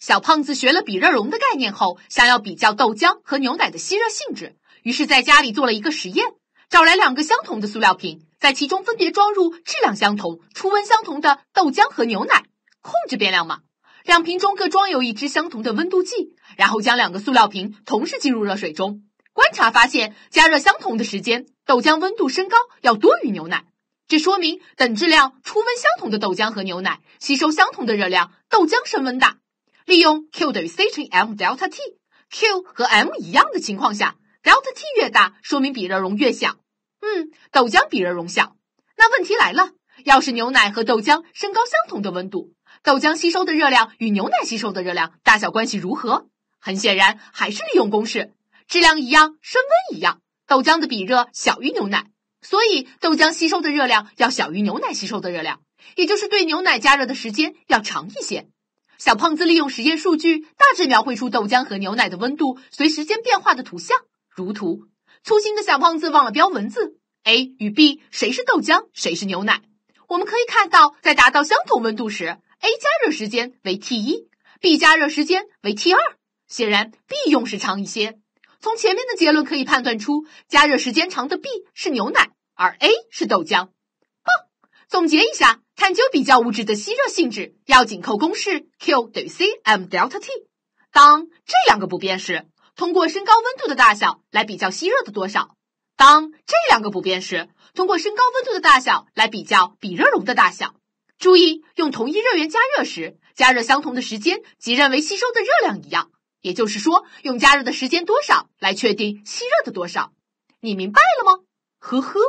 小胖子学了比热容的概念后，想要比较豆浆和牛奶的吸热性质，于是在家里做了一个实验，找来两个相同的塑料瓶，在其中分别装入质量相同、初温相同的豆浆和牛奶，控制变量嘛。两瓶中各装有一支相同的温度计，然后将两个塑料瓶同时浸入热水中，观察发现，加热相同的时间，豆浆温度升高要多于牛奶。这说明等质量、初温相同的豆浆和牛奶吸收相同的热量，豆浆升温大。利用 Q 等于 C 乘以 m delta t，Q 和 m 一样的情况下，delta t 越大，说明比热容越小。嗯，豆浆比热容小。那问题来了，要是牛奶和豆浆升高相同的温度，豆浆吸收的热量与牛奶吸收的热量大小关系如何？很显然，还是利用公式，质量一样，升温一样，豆浆的比热小于牛奶，所以豆浆吸收的热量要小于牛奶吸收的热量，也就是对牛奶加热的时间要长一些。小胖子利用实验数据，大致描绘出豆浆和牛奶的温度随时间变化的图像，如图。粗心的小胖子忘了标文字，A 与 B 谁是豆浆，谁是牛奶？我们可以看到，在达到相同温度时，A 加热时间为 t 一，B 加热时间为 t 二。显然，B 用时长一些。从前面的结论可以判断出，加热时间长的 B 是牛奶，而 A 是豆浆。哼，总结一下。探究比较物质的吸热性质，要紧扣公式 Q 等于 c m delta t。当这两个不变时，通过升高温度的大小来比较吸热的多少；当这两个不变时，通过升高温度的大小来比较比热容的大小。注意，用同一热源加热时，加热相同的时间，即认为吸收的热量一样。也就是说，用加热的时间多少来确定吸热的多少。你明白了吗？呵呵。